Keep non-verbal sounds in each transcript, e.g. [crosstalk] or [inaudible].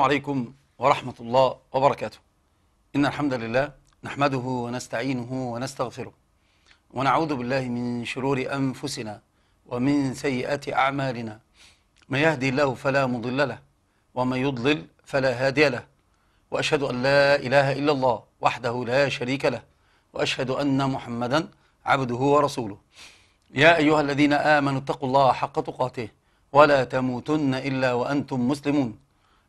السلام عليكم ورحمة الله وبركاته إن الحمد لله نحمده ونستعينه ونستغفره ونعوذ بالله من شرور أنفسنا ومن سيئات أعمالنا من يهدي الله فلا مضل له ومن يضلل فلا هادي له وأشهد أن لا إله إلا الله وحده لا شريك له وأشهد أن محمدا عبده ورسوله يا أيها الذين آمنوا اتقوا الله حق تقاته ولا تموتن إلا وأنتم مسلمون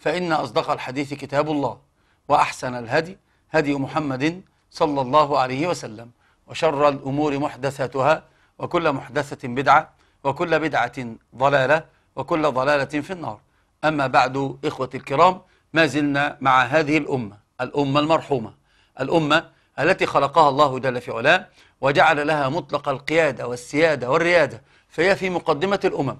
فإن أصدق الحديث كتاب الله وأحسن الهدي هدي محمد صلى الله عليه وسلم وشر الأمور محدثاتها وكل محدثة بدعة وكل بدعة ضلالة وكل ضلالة في النار أما بعد إخوة الكرام ما زلنا مع هذه الأمة الأمة المرحومة الأمة التي خلقها الله جل في علاه وجعل لها مطلق القيادة والسيادة والريادة فهي في مقدمة الأمم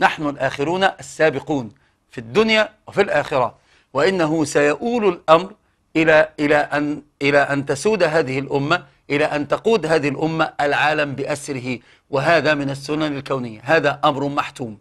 نحن الآخرون السابقون في الدنيا وفي الآخرة وإنه سيؤول الأمر إلى إلى أن إلى أن تسود هذه الأمة إلى أن تقود هذه الأمة العالم بأسره وهذا من السنن الكونية هذا أمر محتوم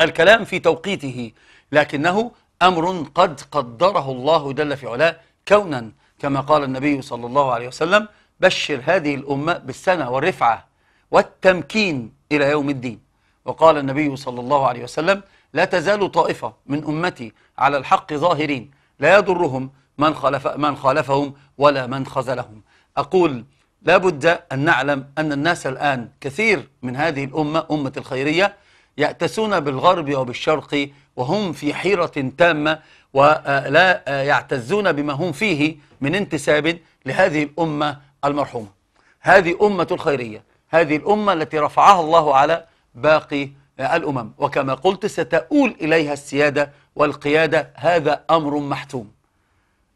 الكلام في توقيته لكنه أمر قد قدره الله جل في علاه كونا كما قال النبي صلى الله عليه وسلم بشر هذه الأمة بالسنة والرفعة والتمكين إلى يوم الدين وقال النبي صلى الله عليه وسلم لا تزال طائفة من أمتي على الحق ظاهرين لا يضرهم من, خالف من خالفهم ولا من خزلهم أقول لابد أن نعلم أن الناس الآن كثير من هذه الأمة أمة الخيرية يأتسون بالغرب وبالشرق وهم في حيرة تامة ولا يعتزون بما هم فيه من انتساب لهذه الأمة المرحومة هذه أمة الخيرية هذه الأمة التي رفعها الله على باقي الأمم وكما قلت ستؤول إليها السيادة والقيادة هذا أمر محتوم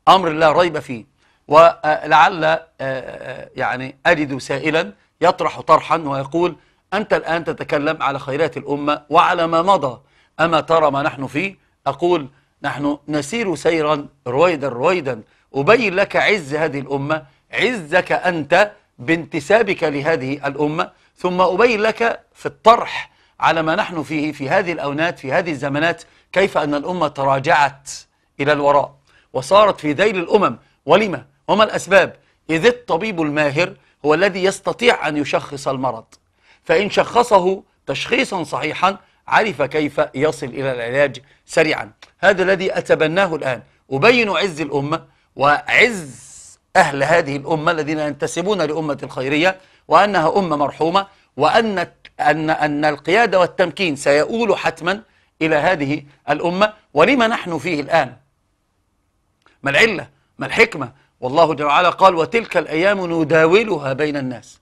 أمر لا ريب فيه ولعل آه، آه، يعني أجد سائلا يطرح طرحا ويقول أنت الآن تتكلم على خيرات الأمة وعلى ما مضى أما ترى ما نحن فيه أقول نحن نسير سيرا رويدا رويدا أبين لك عز هذه الأمة عزك أنت بانتسابك لهذه الأمة ثم أبين لك في الطرح على ما نحن فيه في هذه الأونات في هذه الزمانات كيف أن الأمة تراجعت إلى الوراء وصارت في ذيل الأمم ولما وما الأسباب إذ الطبيب الماهر هو الذي يستطيع أن يشخص المرض فإن شخصه تشخيصا صحيحا عرف كيف يصل إلى العلاج سريعا هذا الذي أتبناه الآن أبين عز الأمة وعز أهل هذه الأمة الذين ينتسبون لأمة الخيرية وأنها أمة مرحومة وأن أن, أن القيادة والتمكين سيؤول حتما إلى هذه الأمة ولما نحن فيه الآن ما العلة ما الحكمة والله جل وعلا قال وتلك الأيام نداولها بين الناس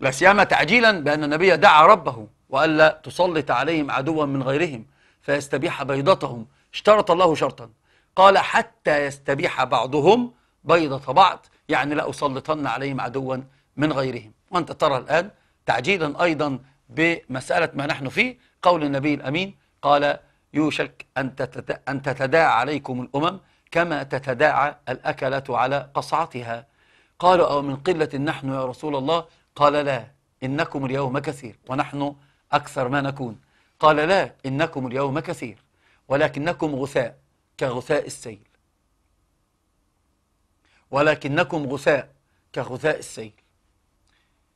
لا سيما تعجيلا بأن النبي دعا ربه وألا تسلط عليهم عدوا من غيرهم فيستبيح بيضتهم اشترط الله شرطا قال حتى يستبيح بعضهم بيضة بعض يعني لا أسلطن عليهم عدوا من غيرهم وأنت ترى الآن تعجيلا أيضا بمسألة ما نحن فيه قول النبي الأمين قال يوشك أن تتداعى عليكم الأمم كما تتداعى الأكلة على قصعتها قالوا أو من قلة نحن يا رسول الله قال لا إنكم اليوم كثير ونحن أكثر ما نكون قال لا إنكم اليوم كثير ولكنكم غثاء كغثاء السيل ولكنكم غثاء كغثاء السيل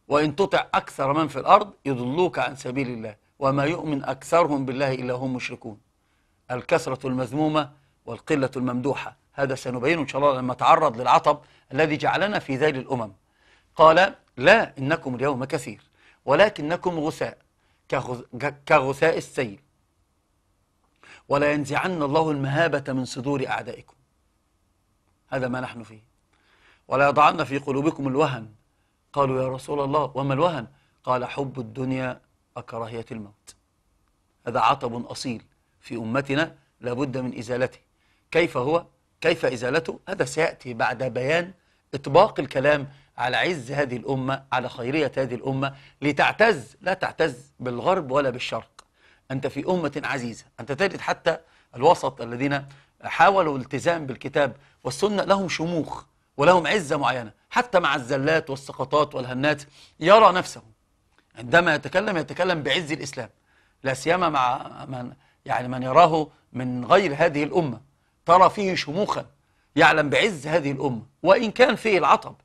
وإن تطع أكثر من في الأرض يضلوك عن سبيل الله وما يؤمن أكثرهم بالله إلا هم مشركون الكثرة المذمومة والقلة الممدوحة هذا سنبينه إن شاء الله لما تعرض للعطب الذي جعلنا في ذيل الأمم قال لا إنكم اليوم كثير ولكنكم غثاء كغثاء السيل ولا ينزعن الله المهابة من صدور أعدائكم هذا ما نحن فيه ولا يضعن في قلوبكم الوهن قالوا يا رسول الله وما الوهن قال حب الدنيا وكراهية الموت هذا عطب أصيل في أمتنا لابد من إزالته كيف هو؟ كيف إزالته؟ هذا سيأتي بعد بيان إطباق الكلام على عز هذه الأمة على خيرية هذه الأمة لتعتز لا تعتز بالغرب ولا بالشرق أنت في أمة عزيزة أنت تجد حتى الوسط الذين حاولوا الالتزام بالكتاب والسنة لهم شموخ ولهم عزة معينة حتى مع الزلات والسقطات والهنات يرى نفسه عندما يتكلم يتكلم بعز الإسلام لا سيما مع من يعني من يراه من غير هذه الأمة ترى فيه شموخا يعلم بعز هذه الأمة وإن كان فيه العطب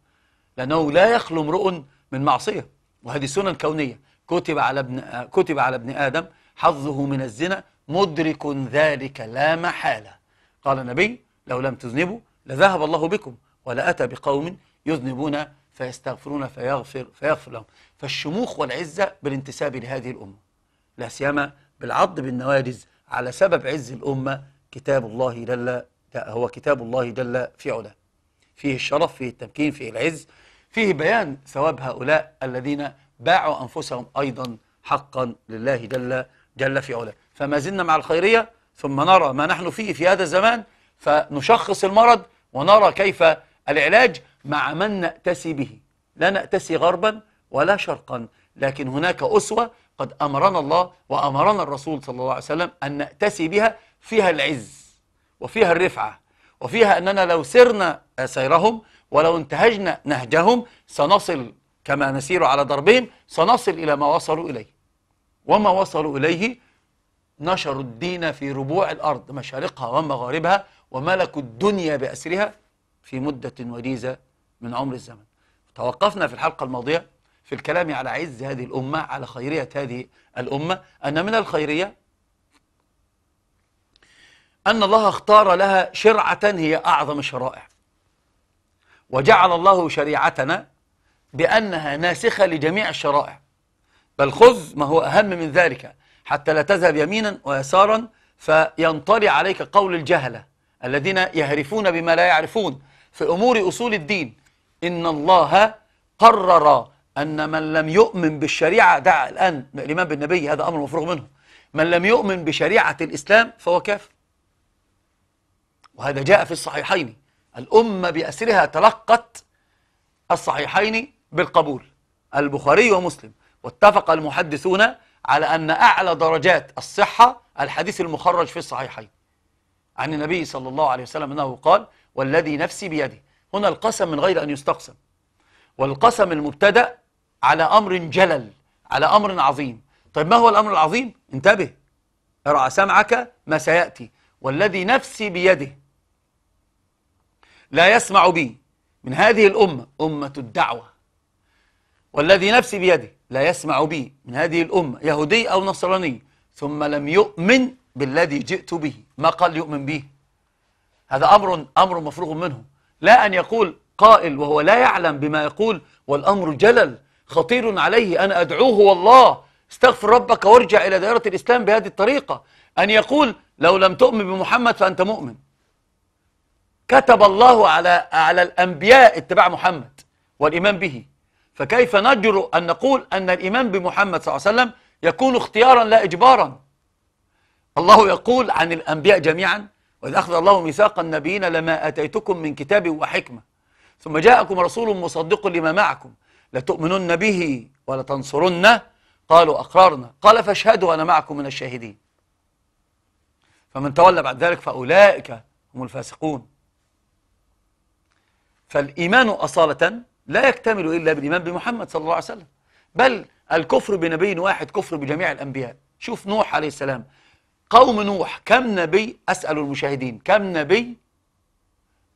لأنه لا يخلو امرؤ من معصية وهذه سنن كونية كتب على ابن كتب على ابن آدم حظه من الزنا مدرك ذلك لا محالة قال النبي لو لم تذنبوا لذهب الله بكم ولأتى بقوم يذنبون فيستغفرون فيغفر فيغفر لهم فالشموخ والعزة بالانتساب لهذه الأمة لا سيما بالعض بالنواجز على سبب عز الأمة كتاب الله جل هو كتاب الله جل في علاه فيه الشرف فيه التمكين فيه العز فيه بيان ثواب هؤلاء الذين باعوا أنفسهم أيضا حقا لله جل جل في علاه فما زلنا مع الخيرية ثم نرى ما نحن فيه في هذا الزمان فنشخص المرض ونرى كيف العلاج مع من نأتسي به لا نأتسي غربا ولا شرقا لكن هناك أسوة قد أمرنا الله وأمرنا الرسول صلى الله عليه وسلم أن نأتسي بها فيها العز وفيها الرفعة وفيها أننا لو سرنا سيرهم ولو انتهجنا نهجهم سنصل كما نسير على دربهم سنصل إلى ما وصلوا إليه وما وصلوا إليه نشروا الدين في ربوع الأرض مشارقها ومغاربها وملكوا الدنيا بأسرها في مدة وجيزة من عمر الزمن توقفنا في الحلقة الماضية في الكلام على عز هذه الأمة على خيرية هذه الأمة أن من الخيرية أن الله اختار لها شرعة هي أعظم الشرائع وجعل الله شريعتنا بأنها ناسخة لجميع الشرائع بل خذ ما هو أهم من ذلك حتى لا تذهب يمينا ويسارا فينطلي عليك قول الجهلة الذين يهرفون بما لا يعرفون في أمور أصول الدين إن الله قرر أن من لم يؤمن بالشريعة دع الآن الإيمان بالنبي هذا أمر مفروغ منه من لم يؤمن بشريعة الإسلام فهو كافر وهذا جاء في الصحيحين الأمة بأسرها تلقت الصحيحين بالقبول البخاري ومسلم واتفق المحدثون على أن أعلى درجات الصحة الحديث المخرج في الصحيحين عن النبي صلى الله عليه وسلم أنه قال والذي نفسي بيده هنا القسم من غير أن يستقسم والقسم المبتدأ على أمر جلل على أمر عظيم طيب ما هو الأمر العظيم؟ انتبه ارعى سمعك ما سيأتي والذي نفسي بيده لا يسمع بي من هذه الأمة أمة الدعوة والذي نفسي بيده لا يسمع بي من هذه الأمة يهودي أو نصراني ثم لم يؤمن بالذي جئت به ما قال يؤمن به هذا أمر أمر مفروغ منه لا أن يقول قائل وهو لا يعلم بما يقول والأمر جلل خطير عليه أنا أدعوه والله استغفر ربك وارجع إلى دائرة الإسلام بهذه الطريقة أن يقول لو لم تؤمن بمحمد فأنت مؤمن كتب الله على على الأنبياء اتباع محمد والإيمان به فكيف نجر أن نقول أن الإيمان بمحمد صلى الله عليه وسلم يكون اختيارا لا إجبارا الله يقول عن الأنبياء جميعا وإذ أخذ الله ميثاق النبيين لما أتيتكم من كتاب وحكمة ثم جاءكم رسول مصدق لما معكم لتؤمنن به ولتنصرنه قالوا أقررنا قال فاشهدوا أنا معكم من الشاهدين فمن تولى بعد ذلك فأولئك هم الفاسقون فالإيمان أصالة لا يكتمل إلا بالإيمان بمحمد صلى الله عليه وسلم بل الكفر بنبي واحد كفر بجميع الأنبياء شوف نوح عليه السلام قوم نوح كم نبي أسأل المشاهدين كم نبي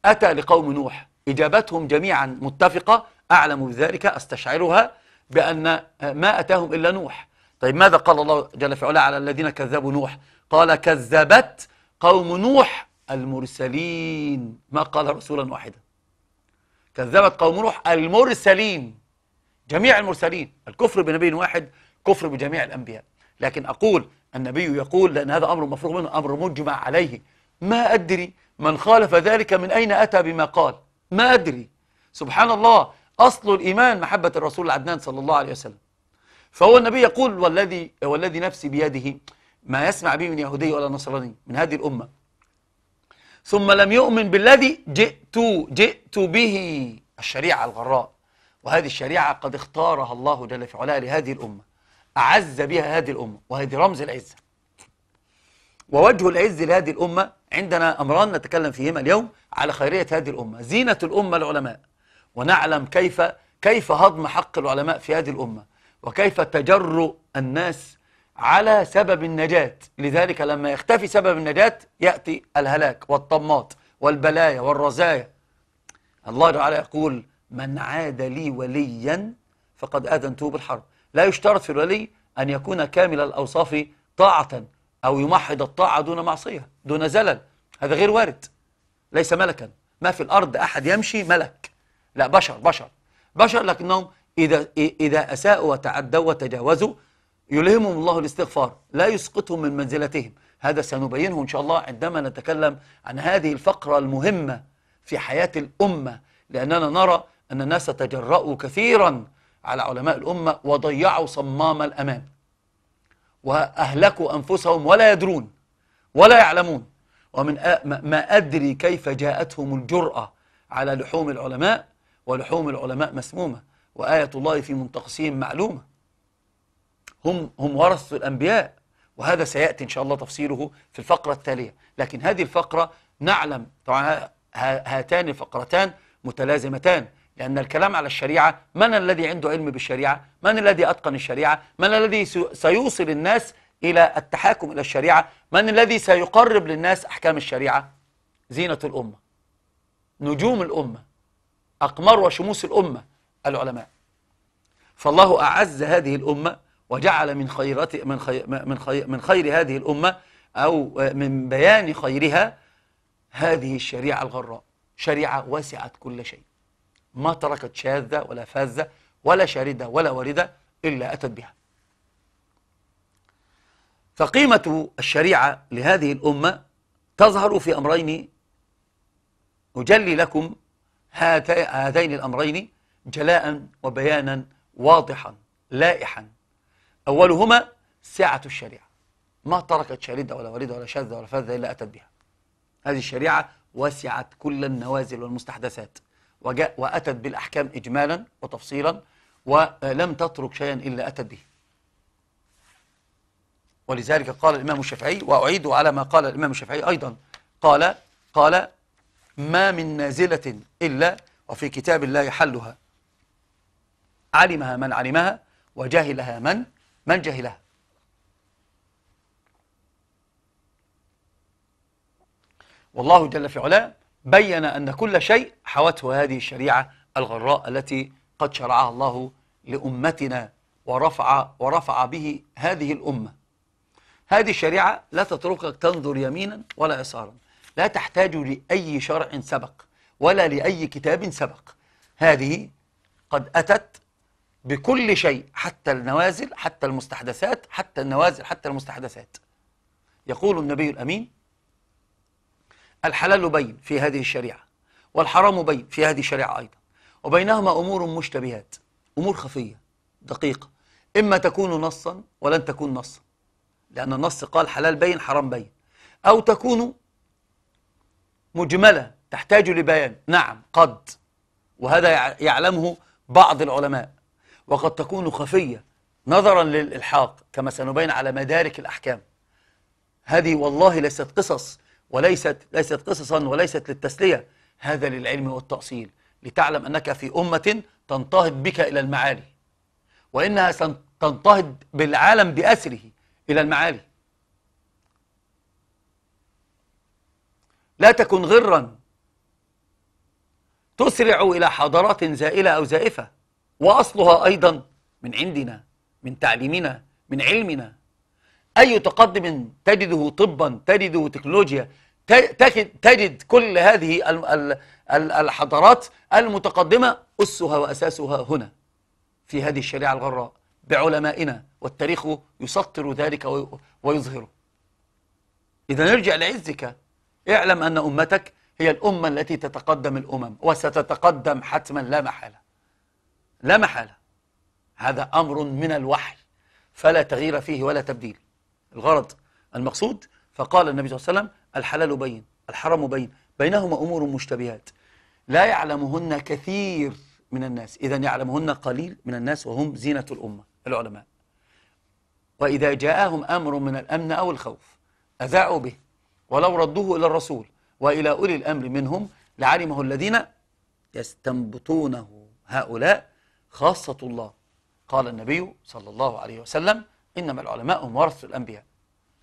أتى لقوم نوح إجابتهم جميعا متفقة أعلم بذلك أستشعرها بأن ما أتاهم إلا نوح طيب ماذا قال الله جل في علاه على الذين كذبوا نوح قال كذبت قوم نوح المرسلين ما قال رسولا واحدا كذبت قوم نوح المرسلين جميع المرسلين الكفر بنبي واحد كفر بجميع الأنبياء لكن أقول النبي يقول لأن هذا أمر مفروغ منه أمر مجمع عليه ما أدري من خالف ذلك من أين أتى بما قال ما أدري سبحان الله أصل الإيمان محبة الرسول عدنان صلى الله عليه وسلم فهو النبي يقول والذي, والذي نفسي بيده ما يسمع به من يهودي ولا نصراني من هذه الأمة ثم لم يؤمن بالذي جئت جئت به الشريعة الغراء وهذه الشريعة قد اختارها الله جل في علاه لهذه الأمة أعز بها هذه الأمة وهذه رمز العزة ووجه العز لهذه الأمة عندنا أمران نتكلم فيهما اليوم على خيرية هذه الأمة زينة الأمة العلماء ونعلم كيف كيف هضم حق العلماء في هذه الأمة وكيف تجرؤ الناس على سبب النجاة لذلك لما يختفي سبب النجاة يأتي الهلاك والطماط والبلايا والرزايا الله تعالى يقول من عاد لي وليا فقد آذنته بالحرب لا يشترط في الولي أن يكون كامل الأوصاف طاعة أو يمحض الطاعة دون معصية دون زلل هذا غير وارد ليس ملكا ما في الأرض أحد يمشي ملك لا بشر بشر بشر لكنهم إذا, إذا أساءوا وتعدوا وتجاوزوا يلهمهم الله الاستغفار لا يسقطهم من منزلتهم هذا سنبينه إن شاء الله عندما نتكلم عن هذه الفقرة المهمة في حياة الأمة لأننا نرى أن الناس تجرأوا كثيرا على علماء الأمة وضيعوا صمام الأمان وأهلكوا أنفسهم ولا يدرون ولا يعلمون ومن ما أدري كيف جاءتهم الجرأة على لحوم العلماء ولحوم العلماء مسمومة وآية الله في منتقصهم معلومة هم هم ورثوا الأنبياء وهذا سيأتي إن شاء الله تفصيله في الفقرة التالية لكن هذه الفقرة نعلم طبعا هاتان الفقرتان متلازمتان لأن الكلام على الشريعة من الذي عنده علم بالشريعة من الذي أتقن الشريعة من الذي سيوصل الناس إلى التحاكم إلى الشريعة من الذي سيقرب للناس أحكام الشريعة زينة الأمة نجوم الأمة أقمار وشموس الأمة العلماء فالله أعز هذه الأمة وجعل من خيرات من خي من خير من خير هذه الأمة أو من بيان خيرها هذه الشريعة الغراء شريعة وسعت كل شيء ما تركت شاذة ولا فاذة ولا شاردة ولا واردة إلا أتت بها فقيمة الشريعة لهذه الأمة تظهر في أمرين أجلي لكم هاتين الأمرين جلاء وبيانا واضحا لائحا أولهما سعة الشريعة ما تركت شاردة ولا واردة ولا شاذة ولا فاذة إلا أتت بها هذه الشريعة وسعت كل النوازل والمستحدثات وجاء وأتت بالأحكام إجمالا وتفصيلا ولم تترك شيئا إلا أتت به ولذلك قال الإمام الشافعي وأعيد على ما قال الإمام الشافعي أيضا قال قال ما من نازلة إلا وفي كتاب الله حلها علمها من علمها وجهلها من من جهلها والله جل في علاه بين أن كل شيء حوته هذه الشريعة الغراء التي قد شرعها الله لأمتنا ورفع, ورفع به هذه الأمة هذه الشريعة لا تتركك تنظر يمينا ولا يسارا لا تحتاج لأي شرع سبق ولا لأي كتاب سبق هذه قد أتت بكل شيء حتى النوازل حتى المستحدثات حتى النوازل حتى المستحدثات يقول النبي الأمين الحلال بين في هذه الشريعة والحرام بين في هذه الشريعة أيضا وبينهما أمور مشتبهات أمور خفية دقيقة إما تكون نصا ولن تكون نصا لأن النص قال حلال بين حرام بين أو تكون مجملة تحتاج لبيان نعم قد وهذا يعلمه بعض العلماء وقد تكون خفية نظرا للإلحاق كما سنبين على مدارك الأحكام هذه والله ليست قصص وليست ليست قصصا وليست للتسلية هذا للعلم والتأصيل لتعلم أنك في أمة تنتهض بك إلى المعالي وإنها تنتهض بالعالم بأسره إلى المعالي لا تكن غرا تسرع إلى حضارات زائلة أو زائفة وأصلها أيضا من عندنا من تعليمنا من علمنا أي تقدم تجده طبا تجده تكنولوجيا تجد كل هذه الحضارات المتقدمة أسها وأساسها هنا في هذه الشريعة الغراء بعلمائنا والتاريخ يسطر ذلك ويظهره إذا نرجع لعزك اعلم أن أمتك هي الأمة التي تتقدم الأمم وستتقدم حتما لا محالة لا محالة هذا أمر من الوحي فلا تغيير فيه ولا تبديل الغرض المقصود فقال النبي صلى الله عليه وسلم الحلال بين الحرام بين بينهما أمور مشتبهات لا يعلمهن كثير من الناس إذا يعلمهن قليل من الناس وهم زينة الأمة العلماء وإذا جاءهم أمر من الأمن أو الخوف أذاعوا به ولو ردوه إلى الرسول وإلى أولي الأمر منهم لعلمه الذين يستنبطونه هؤلاء خاصة الله قال النبي صلى الله عليه وسلم إنما العلماء هم ورثة الأنبياء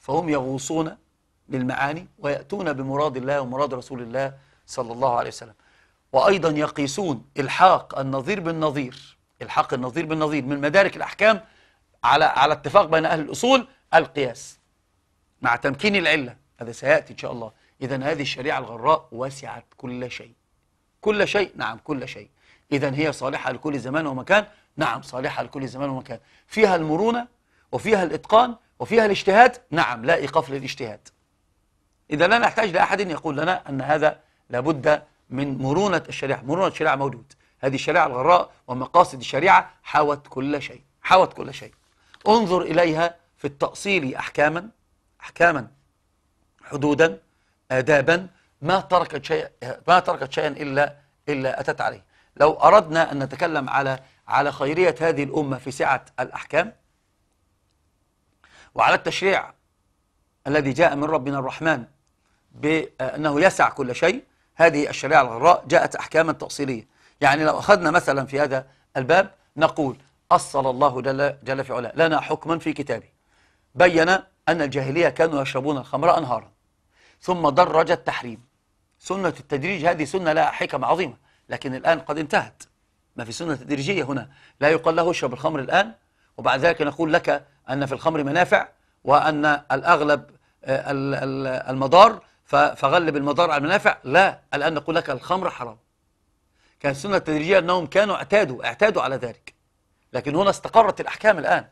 فهم يغوصون للمعاني ويأتون بمراد الله ومراد رسول الله صلى الله عليه وسلم وأيضا يقيسون الحاق النظير بالنظير الحاق النظير بالنظير من مدارك الأحكام على على اتفاق بين أهل الأصول القياس مع تمكين العلة هذا سيأتي إن شاء الله إذا هذه الشريعة الغراء وسعت كل شيء كل شيء نعم كل شيء إذا هي صالحة لكل زمان ومكان نعم صالحة لكل زمان ومكان فيها المرونة وفيها الإتقان وفيها الاجتهاد نعم لا إيقاف للاجتهاد إذا لا نحتاج لأحد يقول لنا أن هذا لابد من مرونة الشريعة مرونة الشريعة موجود هذه الشريعة الغراء ومقاصد الشريعة حوت كل شيء حوت كل شيء انظر إليها في التأصيل أحكاما أحكاما حدودا آدابا ما تركت شيء ما تركت شيئا إلا إلا أتت عليه لو أردنا أن نتكلم على على خيرية هذه الأمة في سعة الأحكام وعلى التشريع الذي جاء من ربنا الرحمن بأنه يسع كل شيء هذه الشريعة الغراء جاءت أحكاما تأصيلية يعني لو أخذنا مثلا في هذا الباب نقول أصل الله جل, جل في علاه لنا حكما في كتابه بين أن الجاهلية كانوا يشربون الخمر أنهارا ثم درج التحريم سنة التدريج هذه سنة لها حكم عظيمة لكن الآن قد انتهت ما في سنة تدريجية هنا لا يقال له اشرب الخمر الآن وبعد ذلك نقول لك أن في الخمر منافع وأن الأغلب آه، المضار فغلب المضار على المنافع لا الآن نقول لك الخمر حرام كان السنة التدريجية أنهم كانوا اعتادوا اعتادوا على ذلك لكن هنا استقرت الأحكام الآن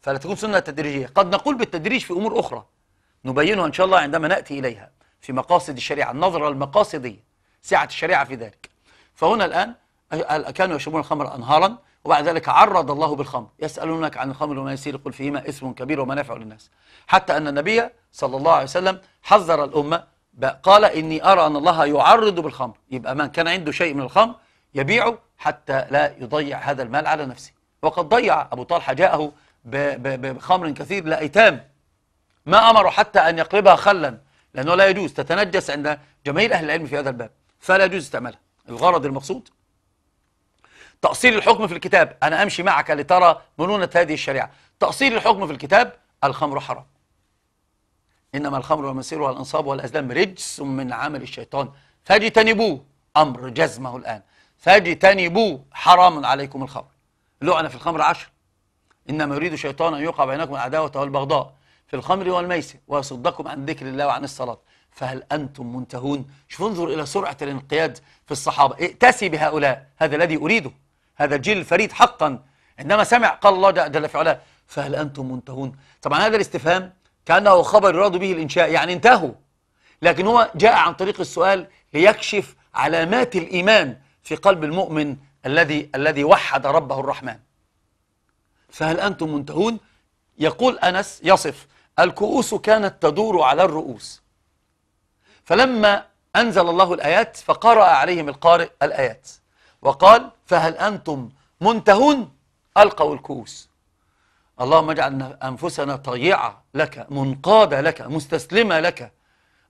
فلا تكون سنة تدريجية قد نقول بالتدريج في أمور أخرى نبينها إن شاء الله عندما نأتي إليها في مقاصد الشريعة النظرة المقاصدية سعة الشريعة في ذلك فهنا الآن كانوا يشربون الخمر أنهارا وبعد ذلك عرض الله بالخمر يسألونك عن الخمر وما يسير قل فيهما اسم كبير ومنافع للناس حتى أن النبي صلى الله عليه وسلم حذر الأمة قال إني أرى أن الله يعرض بالخمر يبقى من كان عنده شيء من الخمر يبيعه حتى لا يضيع هذا المال على نفسه وقد ضيع أبو طلحة جاءه بخمر كثير لأيتام ما أمره حتى أن يقلبها خلا لأنه لا يجوز تتنجس عند جماهير أهل العلم في هذا الباب فلا يجوز استعمالها الغرض المقصود تأصيل الحكم في الكتاب أنا أمشي معك لترى مرونة هذه الشريعة تأصيل الحكم في الكتاب الخمر حرام إنما الخمر والمسير والأنصاب والأزلام رجس من عمل الشيطان فاجتنبوه أمر جزمه الآن فاجتنبوه حرام عليكم الخمر لعنة في الخمر عشر إنما يريد الشيطان أن يوقع بينكم العداوة والبغضاء في الخمر والميسر ويصدكم عن ذكر الله وعن الصلاة فهل أنتم منتهون شوف انظر إلى سرعة الانقياد في الصحابة ائتسي بهؤلاء هذا الذي أريده هذا الجيل الفريد حقا عندما سمع قال الله جل في علاه فهل أنتم منتهون طبعا هذا الاستفهام كأنه خبر يراد به الإنشاء يعني انتهوا لكن هو جاء عن طريق السؤال ليكشف علامات الإيمان في قلب المؤمن الذي الذي وحد ربه الرحمن فهل أنتم منتهون يقول أنس يصف الكؤوس كانت تدور على الرؤوس فلما أنزل الله الآيات فقرأ عليهم القارئ الآيات وقال فهل أنتم منتهون ألقوا الكوس اللهم اجعل أنفسنا طيعة لك منقادة لك مستسلمة لك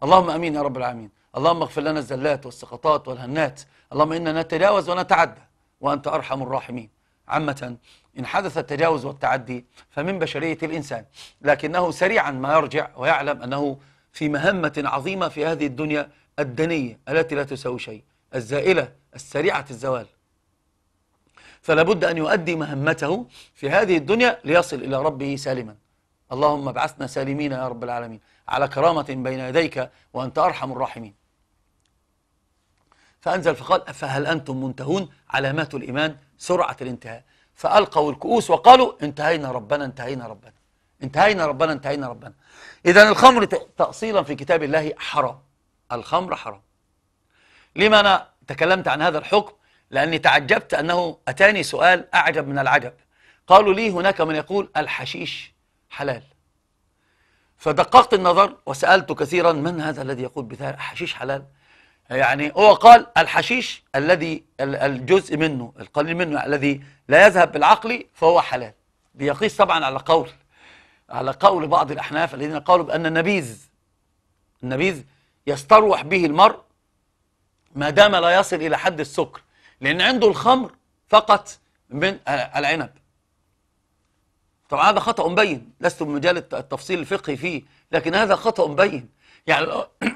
اللهم أمين يا رب العالمين اللهم اغفر لنا الزلات والسقطات والهنات اللهم إنا نتجاوز ونتعدى وأنت أرحم الراحمين عامة إن حدث التجاوز والتعدي فمن بشرية الإنسان لكنه سريعا ما يرجع ويعلم أنه في مهمة عظيمة في هذه الدنيا الدنية التي لا تساوي شيء الزائلة السريعة الزوال فلا بد أن يؤدي مهمته في هذه الدنيا ليصل إلى ربه سالما اللهم ابعثنا سالمين يا رب العالمين على كرامة بين يديك وأنت أرحم الراحمين فأنزل فقال فهل أنتم منتهون علامات الإيمان سرعة الانتهاء فألقوا الكؤوس وقالوا انتهينا ربنا انتهينا ربنا انتهينا ربنا انتهينا ربنا إذا الخمر تأصيلا في كتاب الله حرام الخمر حرام لما أنا تكلمت عن هذا الحكم لأني تعجبت أنه أتاني سؤال أعجب من العجب قالوا لي هناك من يقول الحشيش حلال فدققت النظر وسألت كثيرا من هذا الذي يقول بذلك الحشيش حلال يعني هو قال الحشيش الذي الجزء منه القليل منه الذي لا يذهب بالعقل فهو حلال بيقيس طبعا على قول على قول بعض الأحناف الذين قالوا بأن النبيذ النبيذ يستروح به المرء ما دام لا يصل إلى حد السكر لأن عنده الخمر فقط من العنب طبعا هذا خطأ مبين لست بمجال التفصيل الفقهي فيه لكن هذا خطأ مبين يعني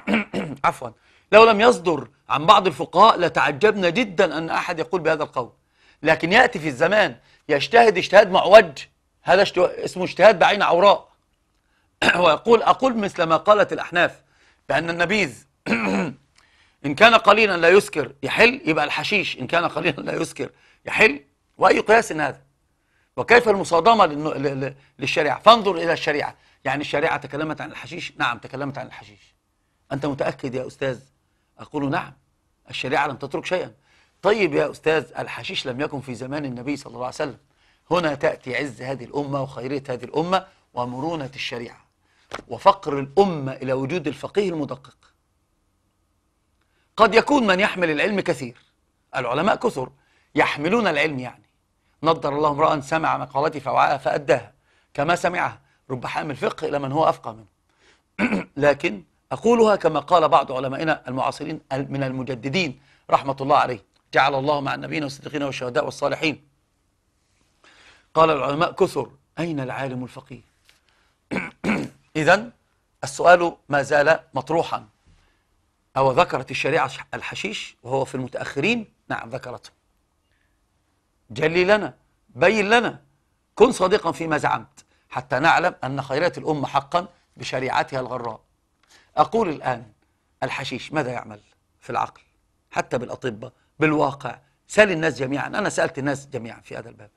[coughs] عفوا لو لم يصدر عن بعض الفقهاء لتعجبنا جدا أن أحد يقول بهذا القول لكن يأتي في الزمان يجتهد اجتهاد معوج هذا اسمه اجتهاد بعين عوراء [coughs] ويقول أقول مثل ما قالت الأحناف بأن النبيذ إن كان قليلا لا يسكر يحل يبقى الحشيش إن كان قليلا لا يسكر يحل وأي قياس هذا وكيف المصادمة للشريعة فانظر إلى الشريعة يعني الشريعة تكلمت عن الحشيش نعم تكلمت عن الحشيش أنت متأكد يا أستاذ أقول نعم الشريعة لم تترك شيئا طيب يا أستاذ الحشيش لم يكن في زمان النبي صلى الله عليه وسلم هنا تأتي عز هذه الأمة وخيرية هذه الأمة ومرونة الشريعة وفقر الأمة إلى وجود الفقيه المدقق قد يكون من يحمل العلم كثير العلماء كثر يحملون العلم يعني نضر الله امرأ سمع مقالتي فوعاها فأداها كما سمعها رب حامل فقه إلى من هو أفقى منه [clears throat] لكن أقولها كما قال بعض علمائنا المعاصرين من المجددين رحمة الله عليه جعل الله مع النبيين والصديقين والشهداء والصالحين قال العلماء كثر أين العالم الفقيه [clears throat] إذا السؤال ما زال مطروحا أو ذكرت الشريعة الحشيش وهو في المتأخرين نعم ذكرته جلي لنا بين لنا كن صادقا فيما زعمت حتى نعلم أن خيرات الأمة حقا بشريعتها الغراء أقول الآن الحشيش ماذا يعمل في العقل حتى بالأطباء بالواقع سال الناس جميعا أنا سألت الناس جميعا في هذا الباب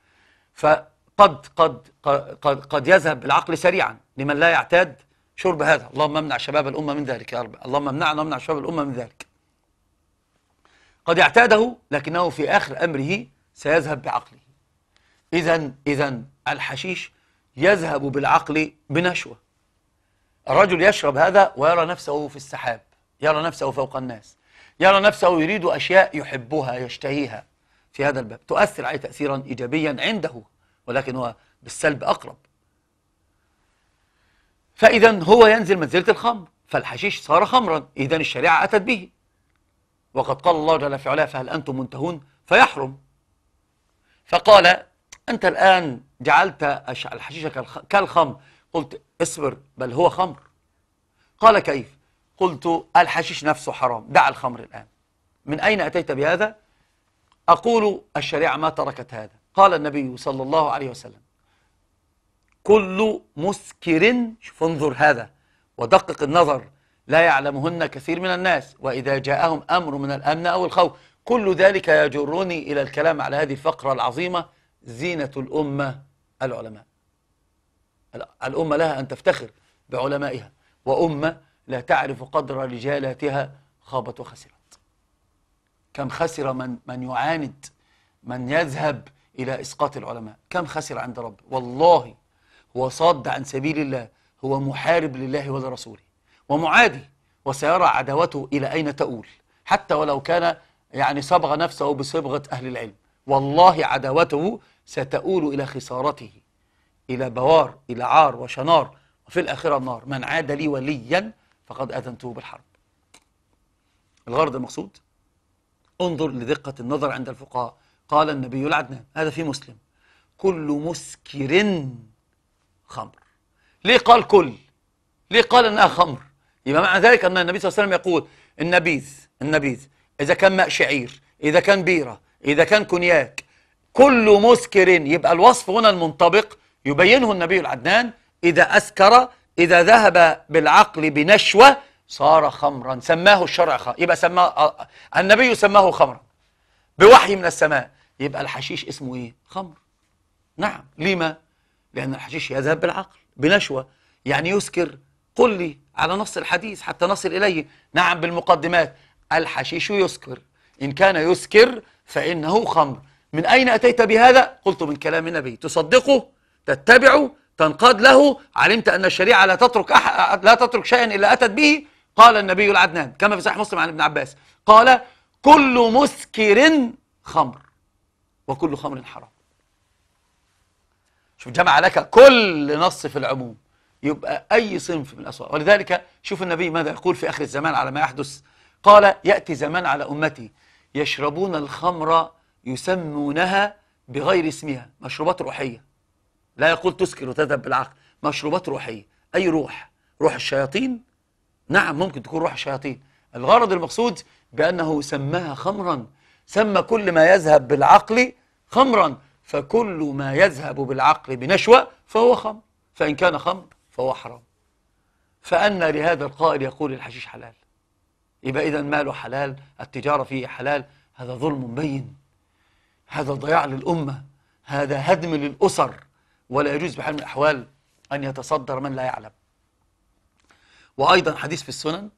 فقد قد قد, قد, قد يذهب بالعقل سريعا لمن لا يعتاد شرب هذا اللهم امنع شباب الأمة من ذلك يا رب اللهم امنعنا امنع شباب الأمة من ذلك قد اعتاده لكنه في آخر أمره سيذهب بعقله إذا إذا الحشيش يذهب بالعقل بنشوة الرجل يشرب هذا ويرى نفسه في السحاب يرى نفسه فوق الناس يرى نفسه يريد أشياء يحبها يشتهيها في هذا الباب تؤثر عليه تأثيرا إيجابيا عنده ولكن هو بالسلب أقرب فإذا هو ينزل منزلة الخمر فالحشيش صار خمرا إذا الشريعة أتت به وقد قال الله جل في علاه فهل أنتم منتهون فيحرم فقال أنت الآن جعلت الحشيش كالخمر قلت اصبر بل هو خمر قال كيف قلت الحشيش نفسه حرام دع الخمر الآن من أين أتيت بهذا أقول الشريعة ما تركت هذا قال النبي صلى الله عليه وسلم كل مسكر شوف انظر هذا ودقق النظر لا يعلمهن كثير من الناس وإذا جاءهم أمر من الأمن أو الخوف كل ذلك يجرني إلى الكلام على هذه الفقرة العظيمة زينة الأمة العلماء الأمة لها أن تفتخر بعلمائها وأمة لا تعرف قدر رجالاتها خابت وخسرت كم خسر من, من يعاند من يذهب إلى إسقاط العلماء كم خسر عند رب والله وصد عن سبيل الله هو محارب لله ولرسوله ومعادي وسيرى عداوته إلى أين تؤول حتى ولو كان يعني صبغ نفسه بصبغة أهل العلم والله عداوته ستؤول إلى خسارته إلى بوار إلى عار وشنار وفي الآخرة النار من عاد لي وليا فقد أذنته بالحرب الغرض المقصود انظر لدقة النظر عند الفقهاء قال النبي العدنان هذا في مسلم كل مسكر خمر ليه قال كل ليه قال انها خمر يبقى معنى ذلك ان النبي صلى الله عليه وسلم يقول النبيذ النبيذ اذا كان ماء شعير اذا كان بيره اذا كان كونياك كل مسكر يبقى الوصف هنا المنطبق يبينه النبي العدنان اذا اسكر اذا ذهب بالعقل بنشوه صار خمرا سماه الشرع خمرا يبقى سماه آه، النبي سماه خمرا بوحي من السماء يبقى الحشيش اسمه ايه خمر نعم لما لأن الحشيش يذهب بالعقل بنشوة يعني يسكر قل لي على نص الحديث حتى نصل إليه نعم بالمقدمات الحشيش يسكر إن كان يسكر فإنه خمر من أين أتيت بهذا؟ قلت من كلام النبي تصدقه تتبعه تنقاد له علمت أن الشريعة لا تترك أح... لا تترك شيئا إلا أتت به قال النبي العدنان كما في صحيح مسلم عن ابن عباس قال كل مسكر خمر وكل خمر حرام شوف جمع لك كل نص في العموم يبقى أي صنف من الأصوات ولذلك شوف النبي ماذا يقول في آخر الزمان على ما يحدث قال يأتي زمان على أمتي يشربون الخمر يسمونها بغير اسمها مشروبات روحية لا يقول تسكر وتذهب بالعقل مشروبات روحية أي روح روح الشياطين نعم ممكن تكون روح الشياطين الغرض المقصود بأنه سماها خمرا سمى كل ما يذهب بالعقل خمرا فكل ما يذهب بالعقل بنشوة فهو خمر فإن كان خمر فهو حرام فأن لهذا القائل يقول الحشيش حلال يبقى إذا ماله حلال التجارة فيه حلال هذا ظلم بين هذا ضياع للأمة هذا هدم للأسر ولا يجوز بحال من الأحوال أن يتصدر من لا يعلم وأيضا حديث في السنن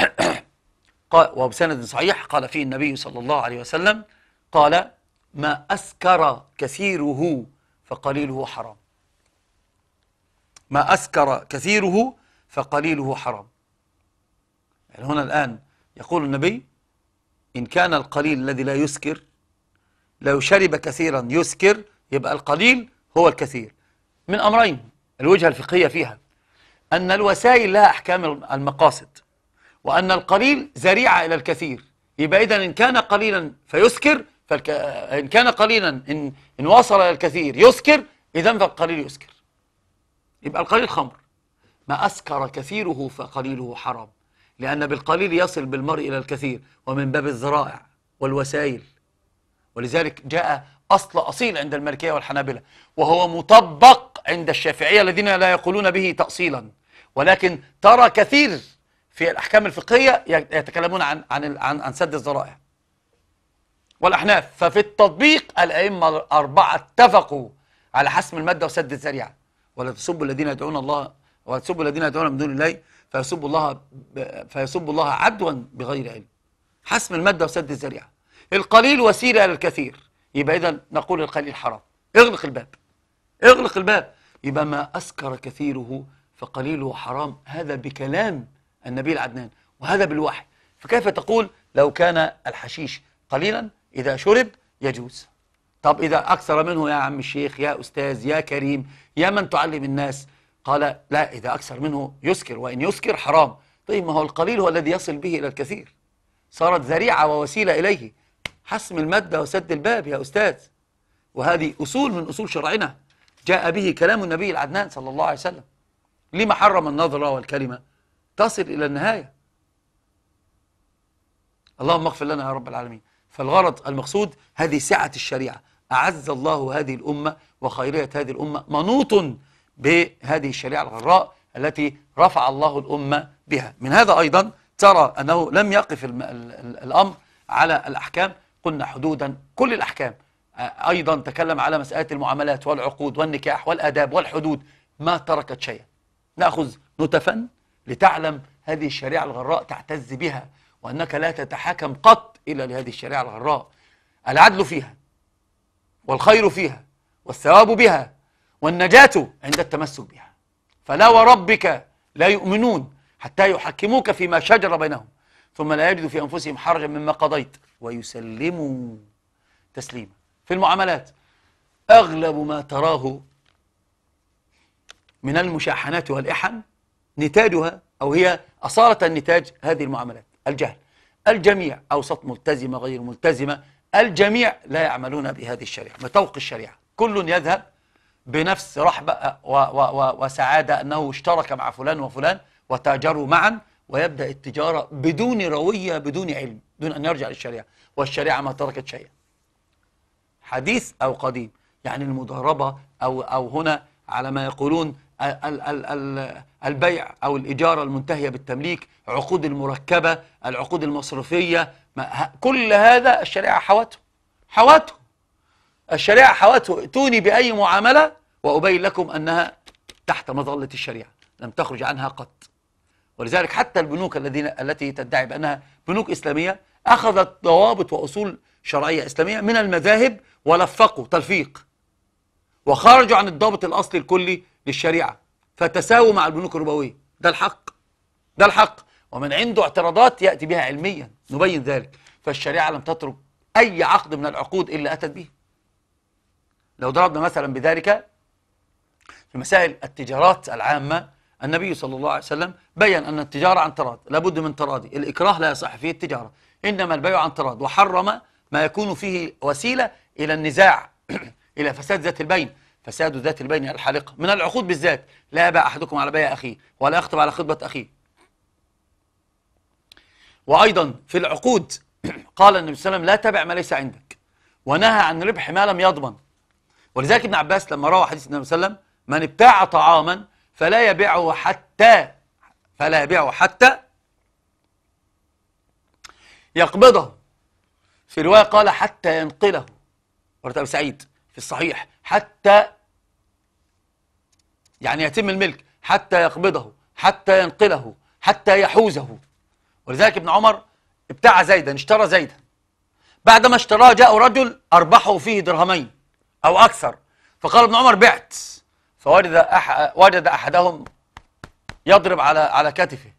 [coughs] وبسند صحيح قال فيه النبي صلى الله عليه وسلم قال ما أسكر كثيره فقليله حرام ما أسكر كثيره فقليله حرام يعني هنا الآن يقول النبي إن كان القليل الذي لا يسكر لو شرب كثيرا يسكر يبقى القليل هو الكثير من أمرين الوجهة الفقهية فيها أن الوسائل لها أحكام المقاصد وأن القليل ذريعة إلى الكثير يبقى إذا إن كان قليلا فيسكر إن كان قليلا إن, إن وصل إلى الكثير يسكر إذا فالقليل يسكر يبقى القليل خمر ما أسكر كثيره فقليله حرام لأن بالقليل يصل بالمرء إلى الكثير ومن باب الذرائع والوسائل ولذلك جاء أصل أصيل عند المالكية والحنابلة وهو مطبق عند الشافعية الذين لا يقولون به تأصيلا ولكن ترى كثير في الأحكام الفقهية يتكلمون عن عن عن, عن سد الذرائع والأحناف ففي التطبيق الأئمة الأربعة اتفقوا على حسم المادة وسد الذريعة ولا تسبوا الذين يدعون الله وتسبوا الذين يدعون من دون الله فيسبوا الله فيسبوا الله عدوا بغير علم حسم المادة وسد الذريعة القليل وسيلة إلى الكثير يبقى إذا نقول القليل حرام اغلق الباب اغلق الباب يبقى ما أسكر كثيره فقليله حرام هذا بكلام النبي العدنان وهذا بالوحي فكيف تقول لو كان الحشيش قليلا إذا شرب يجوز طب إذا أكثر منه يا عم الشيخ يا أستاذ يا كريم يا من تعلم الناس قال لا إذا أكثر منه يسكر وإن يسكر حرام طيب ما هو القليل هو الذي يصل به إلى الكثير صارت ذريعة ووسيلة إليه حسم المادة وسد الباب يا أستاذ وهذه أصول من أصول شرعنا جاء به كلام النبي العدنان صلى الله عليه وسلم لما حرم النظرة والكلمة تصل إلى النهاية اللهم اغفر لنا يا رب العالمين فالغرض المقصود هذه سعة الشريعة أعز الله هذه الأمة وخيرية هذه الأمة منوط بهذه الشريعة الغراء التي رفع الله الأمة بها من هذا أيضا ترى أنه لم يقف الأمر على الأحكام قلنا حدودا كل الأحكام أيضا تكلم على مسألة المعاملات والعقود والنكاح والأداب والحدود ما تركت شيئا نأخذ نتفا لتعلم هذه الشريعة الغراء تعتز بها وأنك لا تتحاكم قط إلا لهذه الشريعة الغراء العدل فيها والخير فيها والثواب بها والنجاة عند التمسك بها فلا وربك لا يؤمنون حتى يحكموك فيما شجر بينهم ثم لا يجدوا في أنفسهم حرجا مما قضيت ويسلموا تسليما في المعاملات أغلب ما تراه من المشاحنات والإحن نتاجها أو هي أصالة النتاج هذه المعاملات الجهل الجميع أوسط ملتزمة غير ملتزمة الجميع لا يعملون بهذه الشريعة بطوق الشريعة كل يذهب بنفس رحبة آه، و و و وسعادة أنه اشترك مع فلان وفلان وتاجروا معا ويبدأ التجارة بدون روية بدون علم دون أن يرجع للشريعة والشريعة ما تركت شيئا حديث أو قديم يعني المضاربة أو, أو هنا على ما يقولون ال ال ال البيع أو الإجارة المنتهية بالتمليك عقود المركبة العقود المصرفية كل هذا الشريعة حوته حوته الشريعة حوته ائتوني بأي معاملة وأبين لكم أنها تحت مظلة الشريعة لم تخرج عنها قط ولذلك حتى البنوك الذين التي تدعي بأنها بنوك إسلامية أخذت ضوابط وأصول شرعية إسلامية من المذاهب ولفقوا تلفيق وخرجوا عن الضابط الأصلي الكلي للشريعة فتساووا مع البنوك الربوية ده الحق ده الحق ومن عنده اعتراضات يأتي بها علميا نبين ذلك فالشريعة لم تترك أي عقد من العقود إلا أتت به لو ضربنا مثلا بذلك في مسائل التجارات العامة النبي صلى الله عليه وسلم بيّن أن التجارة عن تراض لابد من تراضي الإكراه لا يصح فيه التجارة إنما البيع عن تراض وحرم ما يكون فيه وسيلة إلى النزاع [clears throat] إلى فساد ذات البين فساد ذات البين الحالقة من العقود بالذات لا يباع أحدكم على بيع أخيه ولا يخطب على خطبة أخيه وأيضا في العقود [clears throat] قال النبي صلى الله عليه وسلم لا تبع ما ليس عندك ونهى عن ربح ما لم يضمن ولذلك ابن عباس لما روى حديث النبي صلى الله عليه وسلم من ابتاع طعاما فلا يبيعه حتى فلا يبيعه حتى يقبضه في رواية قال حتى ينقله ورد أبي سعيد في الصحيح حتى يعني يتم الملك حتى يقبضه حتى ينقله حتى يحوزه ولذلك ابن عمر ابتاع زيدا اشترى زيدا بعدما اشتراه جاء رجل أربحه فيه درهمين أو أكثر فقال ابن عمر بعت فوجد أح وجد أحدهم يضرب على على كتفه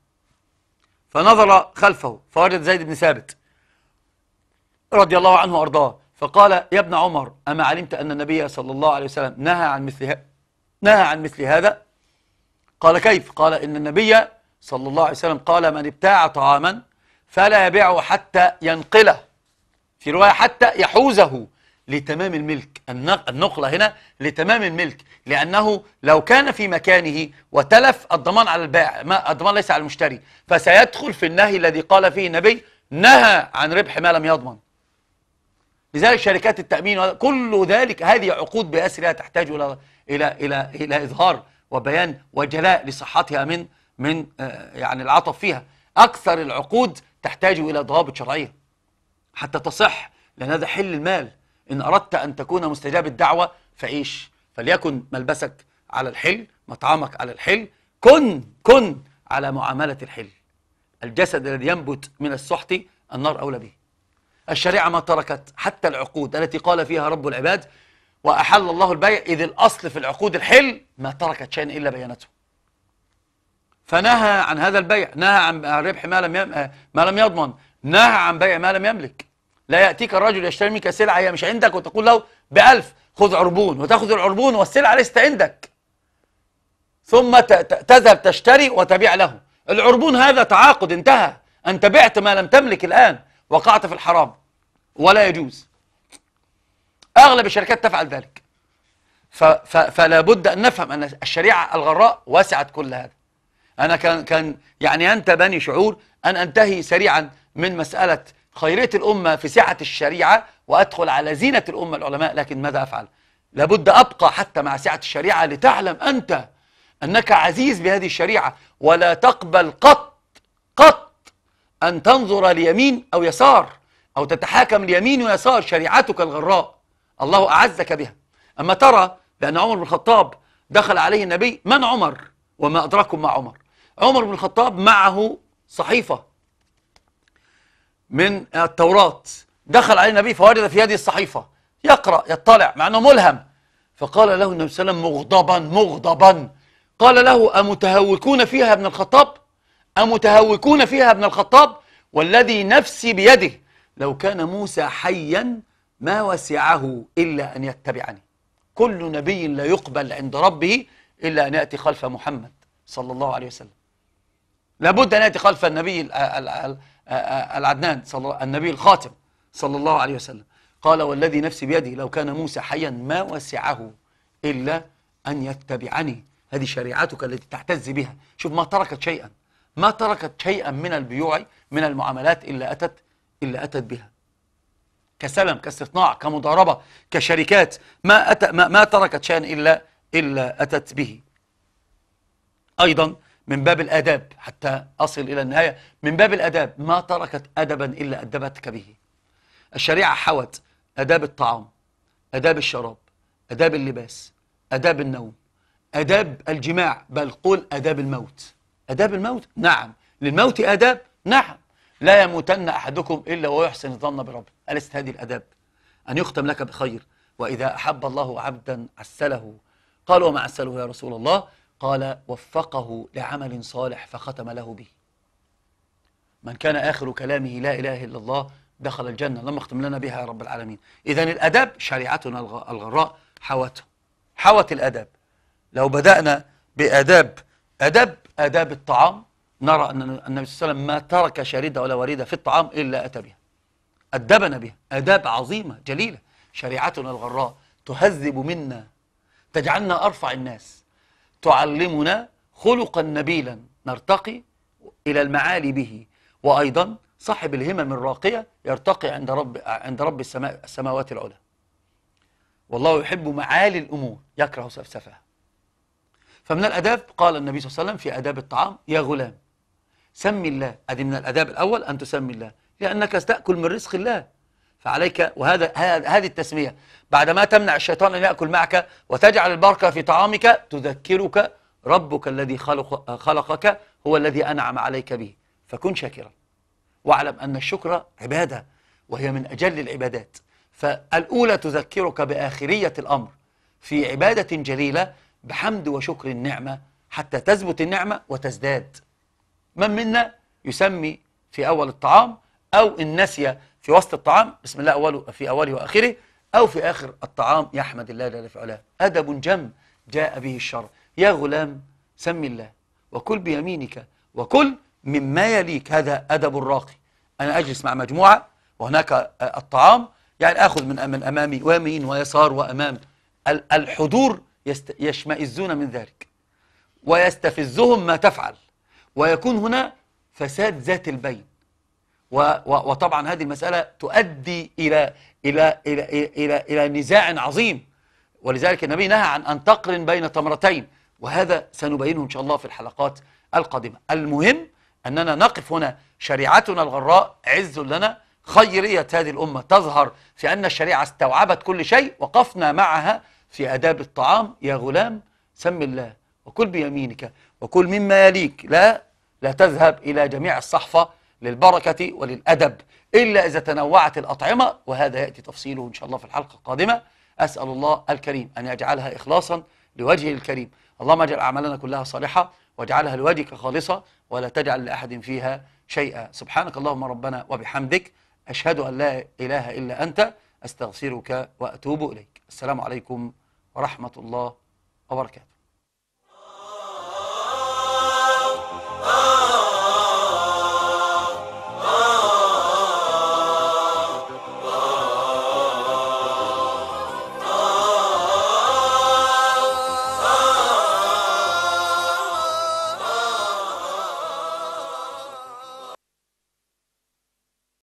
فنظر خلفه فوجد زيد بن ثابت رضي الله عنه وأرضاه فقال يا ابن عمر أما علمت أن النبي صلى الله عليه وسلم نهى عن مثل نهى عن مثل هذا قال كيف قال إن النبي صلى الله عليه وسلم قال من ابتاع طعاما فلا يبيعه حتى ينقله في رواية حتى يحوزه لتمام الملك النقلة هنا لتمام الملك لأنه لو كان في مكانه وتلف الضمان على البائع ما الضمان ليس على المشتري فسيدخل في النهي الذي قال فيه النبي نهى عن ربح ما لم يضمن لذلك شركات التأمين كل ذلك هذه عقود بأسرها تحتاج إلى إلى إلى إلى إظهار وبيان وجلاء لصحتها من من آه، يعني العطف فيها أكثر العقود تحتاج إلى ضوابط شرعية حتى تصح لأن هذا حل المال إن أردت أن تكون مستجاب الدعوة فايش فليكن ملبسك على الحل مطعمك على الحل كن كن على معاملة الحل الجسد الذي ينبت من السحت النار أولى به الشريعة ما تركت حتى العقود التي قال فيها رب العباد وأحل الله البيع إذ الأصل في العقود الحل ما تركت شيئا إلا بيانته فنهى عن هذا البيع نهى عن ربح ما لم يم... ما لم يضمن نهى عن بيع ما لم يملك لا يأتيك الرجل يشتري منك سلعة هي مش عندك وتقول له بألف خذ عربون وتأخذ العربون والسلعة ليست عندك ثم تذهب تشتري وتبيع له العربون هذا تعاقد انتهى أنت بعت ما لم تملك الآن وقعت في الحرام ولا يجوز أغلب الشركات تفعل ذلك فلا بد أن نفهم أن الشريعة الغراء وسعت كل هذا أنا كان, كان يعني انت بني شعور أن أنتهي سريعا من مسألة خيرية الأمة في سعة الشريعة وأدخل على زينة الأمة العلماء لكن ماذا أفعل؟ لابد أبقى حتى مع سعة الشريعة لتعلم أنت أنك عزيز بهذه الشريعة ولا تقبل قط قط أن تنظر ليمين أو يسار أو تتحاكم اليمين ويسار شريعتك الغراء الله أعزك بها أما ترى بأن عمر بن الخطاب دخل عليه النبي من عمر وما أدراكم مع عمر عمر بن الخطاب معه صحيفة من التوراة دخل عليه النبي فوجد في يده الصحيفة يقرأ يطلع مع أنه ملهم فقال له النبي صلى الله عليه وسلم مغضبا مغضبا قال له أمتهوكون فيها يا ابن الخطاب أمتهوكون فيها يا ابن الخطاب والذي نفسي بيده لو كان موسى حيا ما وسعه إلا أن يتبعني كل نبي لا يقبل عند ربه إلا أن يأتي خلف محمد صلى الله عليه وسلم لابد أن يأتي خلف النبي العدنان صلى النبي الخاتم صلى الله عليه وسلم قال والذي نفسي بيده لو كان موسى حيا ما وسعه إلا أن يتبعني هذه شريعتك التي تعتز بها شوف ما تركت شيئا ما تركت شيئا من البيوع من المعاملات إلا أتت اللي أتت بها كسلم كاستطناع كمضاربة كشركات ما, أت... ما, ما تركت شيئا إلا إلا أتت به أيضا من باب الآداب حتى أصل إلى النهاية من باب الآداب ما تركت أدبا إلا أدبتك به الشريعة حوت آداب الطعام آداب الشراب آداب اللباس آداب النوم آداب الجماع بل قل آداب الموت آداب الموت نعم للموت آداب نعم لا يموتن أحدكم إلا ويحسن الظن بربه أليست هذه الأداب أن يختم لك بخير وإذا أحب الله عبدا عسله قال وما عسله يا رسول الله قال وفقه لعمل صالح فختم له به من كان آخر كلامه لا إله إلا الله دخل الجنة لما اختم لنا بها يا رب العالمين إذا الأداب شريعتنا الغراء حوت حوت الأداب لو بدأنا بأداب أداب أداب الطعام نرى أن النبي صلى الله عليه وسلم ما ترك شاردة ولا وريدة في الطعام إلا أتى بها أدبنا بها آداب عظيمة جليلة شريعتنا الغراء تهذب منا تجعلنا أرفع الناس تعلمنا خلقا نبيلا نرتقي إلى المعالي به وأيضا صاحب الهمم الراقية يرتقي عند رب عند رب السماء السماوات العلى والله يحب معالي الأمور يكره سفسفها فمن الأداب قال النبي صلى الله عليه وسلم في أداب الطعام يا غلام سمي الله أدي من الأداب الأول أن تسمي الله لأنك تأكل من رزق الله فعليك وهذا هذه التسمية بعدما تمنع الشيطان أن يأكل معك وتجعل البركة في طعامك تذكرك ربك الذي خلق خلقك هو الذي أنعم عليك به فكن شاكرا واعلم أن الشكر عبادة وهي من أجل العبادات فالأولى تذكرك بآخرية الأمر في عبادة جليلة بحمد وشكر النعمة حتى تثبت النعمة وتزداد من منا يسمي في أول الطعام أو إن نسي في وسط الطعام بسم الله أوله في أوله وآخره أو في آخر الطعام يحمد الله لا فعلا أدب جم جاء به الشرع يا غلام سمي الله وكل بيمينك وكل مما يليك هذا أدب الراقي أنا أجلس مع مجموعة وهناك الطعام يعني أخذ من من أمامي ويمين ويسار وأمام الحضور يشمئزون من ذلك ويستفزهم ما تفعل ويكون هنا فساد ذات البين وطبعا هذه المسألة تؤدي إلى إلى إلى إلى, إلى, إلى نزاع عظيم ولذلك النبي نهى عن أن تقرن بين تمرتين وهذا سنبينه إن شاء الله في الحلقات القادمة المهم أننا نقف هنا شريعتنا الغراء عز لنا خيرية هذه الأمة تظهر في أن الشريعة استوعبت كل شيء وقفنا معها في أداب الطعام يا غلام سم الله وكل بيمينك وكل مما يليك لا لا تذهب إلى جميع الصحفة للبركة وللأدب إلا إذا تنوعت الأطعمة وهذا يأتي تفصيله إن شاء الله في الحلقة القادمة أسأل الله الكريم أن يجعلها إخلاصا لوجهه الكريم اللهم اجعل أعمالنا كلها صالحة واجعلها لوجهك خالصة ولا تجعل لأحد فيها شيئا سبحانك اللهم ربنا وبحمدك أشهد أن لا إله إلا أنت أستغفرك وأتوب إليك السلام عليكم ورحمة الله وبركاته